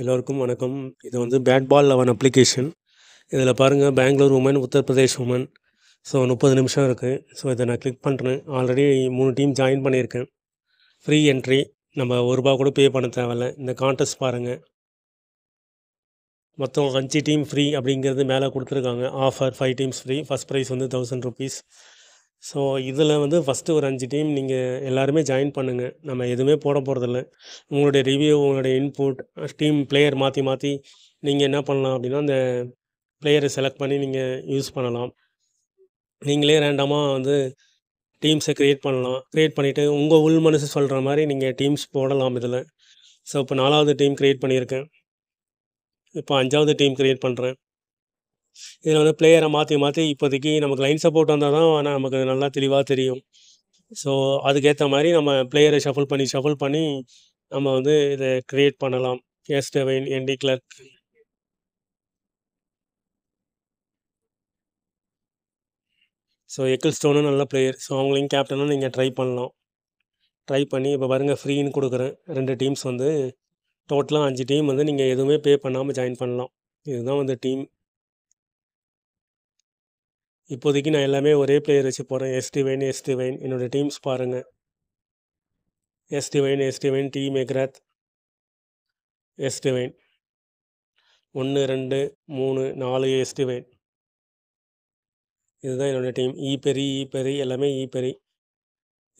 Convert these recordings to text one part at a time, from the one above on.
எல்லோருக்கும் வணக்கம் இது வந்து பேட் பால் லெவன் அப்ளிகேஷன் இதில் பாருங்கள் Bangalore women Uttar Pradesh women so முப்பது நிமிஷம் இருக்குது ஸோ இதை நான் கிளிக் பண்ணுறேன் ஆல்ரெடி மூணு டீம் ஜாயின் பண்ணியிருக்கேன் ஃப்ரீ என்ட்ரி நம்ம ஒரு ரூபா கூட பே பண்ண தேவையில்ல இந்த கான்டெஸ்ட் பாருங்கள் மொத்தம் அஞ்சு டீம் ஃப்ரீ அப்படிங்கிறது மேலே கொடுத்துருக்காங்க offer five teams free first prize வந்து தௌசண்ட் ருபீஸ் ஸோ இதில் வந்து ஃபஸ்ட்டு ஒரு அஞ்சு டீம் நீங்கள் எல்லாருமே ஜாயின் பண்ணுங்கள் நம்ம எதுவுமே போட போகிறதில்ல உங்களுடைய ரிவ்யூ உங்களுடைய இன்புட் டீம் பிளேயர் மாற்றி மாற்றி நீங்கள் என்ன பண்ணலாம் அப்படின்னா அந்த பிளேயரை செலக்ட் பண்ணி நீங்கள் யூஸ் பண்ணலாம் நீங்களே ரேண்டமாக வந்து டீம்ஸை க்ரியேட் பண்ணலாம் க்ரியேட் பண்ணிவிட்டு உங்கள் உள் மனசு சொல்கிற மாதிரி நீங்கள் டீம்ஸ் போடலாம் இதில் ஸோ இப்போ நாலாவது டீம் க்ரியேட் பண்ணியிருக்கேன் இப்போ அஞ்சாவது டீம் க்ரியேட் பண்ணுறேன் இதில் வந்து பிளேயரை மாற்றி மாற்றி இப்போதைக்கு நமக்கு லைன் சப்போர்ட் வந்தால் தான் நமக்கு நல்லா தெளிவாக தெரியும் ஸோ அதுக்கேற்ற மாதிரி நம்ம பிளேயரை ஷஃபிள் பண்ணி ஷஃபிள் பண்ணி நம்ம வந்து இதை க்ரியேட் பண்ணலாம் S Devine N D Klerk so எக்கிள் ஸ்டோனும் நல்ல பிளேயர் ஸோ அவங்களையும் கேப்டனும் நீங்கள் ட்ரை பண்ணலாம் ட்ரை பண்ணி இப்போ பாருங்கள் ஃப்ரீன்னு கொடுக்குறேன் ரெண்டு டீம்ஸ் வந்து டோட்டலாக அஞ்சு டீம் வந்து நீங்கள் எதுவுமே பே பண்ணாமல் ஜாயின் பண்ணலாம் இதுதான் வந்து டீம் இப்போதைக்கு நான் எல்லாமே ஒரே பிளேயர் வச்சு போகிறேன் எஸ்டி வைன் எஸ்டி வைன் என்னோடய டீம்ஸ் பாருங்கள் எஸ்டி வைன் எஸ்டி வைன் டி எக்ராத் எஸ்டி வைன் ஒன்று ரெண்டு மூணு நாலு எஸ்டி வைன் இதுதான் என்னோடய டீம் இ பெரி இ பெரி எல்லாமே இ பெரி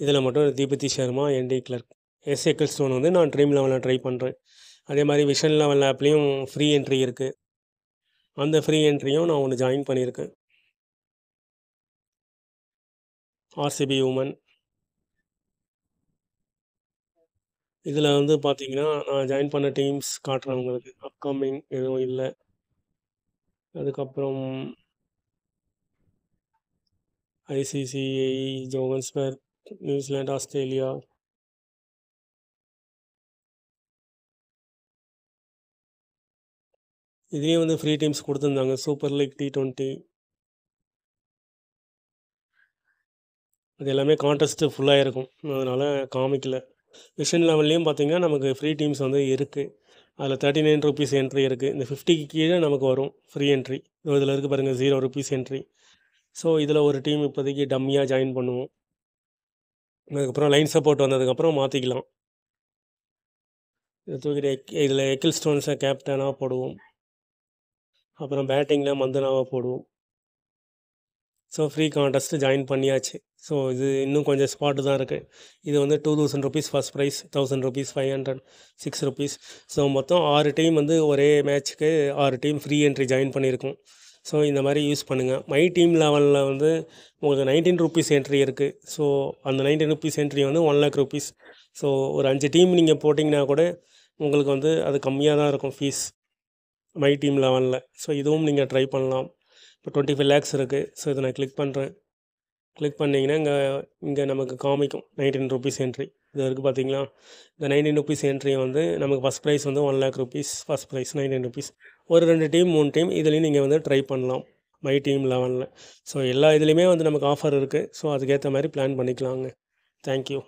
இதில் மட்டும் Deepti Sharma N D Klerk S Ecclestone வந்து நான் ட்ரீம் லெவலில் ட்ரை பண்ணுறேன் அதே மாதிரி விஷன் லெவல் ஆப்லேயும் ஃப்ரீ என்ட்ரி இருக்குது அந்த ஃப்ரீ என்ட்ரியும் நான் ஒன்று ஜாயின் பண்ணியிருக்கேன் ஆர்சிபி உமன் இதில் வந்து பார்த்தீங்கன்னா நான் ஜாயின் பண்ண டீம்ஸ் காட்டுறேன் உங்களுக்கு அப்கமிங் எதுவும் இல்லை அதுக்கப்புறம் ஐசிசிஐ ஜோகன்ஸ்பர் நியூசிலாண்ட் ஆஸ்திரேலியா இதுலேயும் வந்து ஃப்ரீ டீம்ஸ் கொடுத்துருந்தாங்க சூப்பர் லீக் டி ட்வெண்ட்டி அது எல்லாமே கான்டெஸ்ட்டு ஃபுல்லாக இருக்கும் அதனால் காமிக்கில் மிஷின் லெவல்லையும் பார்த்திங்கன்னா நமக்கு ஃப்ரீ டீம்ஸ் வந்து இருக்குது அதில் தேர்ட்டி நைன் ருபீஸ் என்ட்ரி இருக்குது இந்த ஃபிஃப்டிக்கு கீழே நமக்கு வரும் ஃப்ரீ என்ட்ரி இதில் இருக்குது பாருங்கள் ஜீரோ ருபீஸ் என்ட்ரி ஸோ இதில் ஒரு டீம் இப்போதைக்கு டம்மியாக ஜாயின் பண்ணுவோம் அதுக்கப்புறம் லைன் சப்போர்ட் வந்ததுக்கப்புறம் மாற்றிக்கலாம் இதை தூக்கிட்டு எக் இதில் எக்கில் ஸ்டோன்ஸை கேப்டனாக போடுவோம் அப்புறம் பேட்டிங்கில் மந்தனாவாக போடுவோம் ஸோ ஃப்ரீ கான்டெஸ்ட்டு ஜாயின் பண்ணியாச்சு ஸோ இது இன்னும் கொஞ்சம் ஸ்பாட்டு தான் இருக்குது இது வந்து two thousand rupees first prize thousand rupees five hundred six rupees so மொத்தம் ஆறு டீம் வந்து ஒரே மேட்ச்சுக்கு ஆறு டீம் ஃப்ரீ என்ட்ரி ஜாயின் பண்ணியிருக்கோம் ஸோ இந்த மாதிரி யூஸ் பண்ணுங்கள் மை டீம் லெவலில் வந்து உங்களுக்கு நைன்டீன் ருபீஸ் என்ட்ரி இருக்குது ஸோ அந்த நைன்டீன் ருபீஸ் என்ட்ரி வந்து ஒன் லேக் ருபீஸ் ஸோ ஒரு அஞ்சு டீம் நீங்கள் போட்டிங்கன்னா கூட உங்களுக்கு வந்து அது கம்மியாக தான் இருக்கும் ஃபீஸ் மை டீம் லெவலில் ஸோ இதுவும் நீங்கள் ட்ரை பண்ணலாம் இப்போ டுவெண்ட்டி ஃபைவ் லேக்ஸ் இருக்குது ஸோ இதை நான் கிளிக் பண்ணுறேன் கிளிக் பண்ணிங்கன்னா இங்கே இங்கே நமக்கு காமிக்கும் நைன்டீன் ருபீஸ் என்ட்ரி இது இருக்குது பார்த்தீங்களா இந்த நைன்டீன் ருபீஸ் என்ட்ரி வந்து நமக்கு ஃபஸ்ட் ப்ரைஸ் வந்து one lakh rupees first prize nineteen rupees ஒரு ரெண்டு டீம் மூணு டீம் இதுலேயும் நீங்கள் வந்து ட்ரை பண்ணலாம் மை டீம் லெவனில் ஸோ எல்லா இதுலேயுமே வந்து நமக்கு ஆஃபர் இருக்குது ஸோ அதுக்கேற்ற மாதிரி பிளான் பண்ணிக்கலாங்க தேங்க்யூ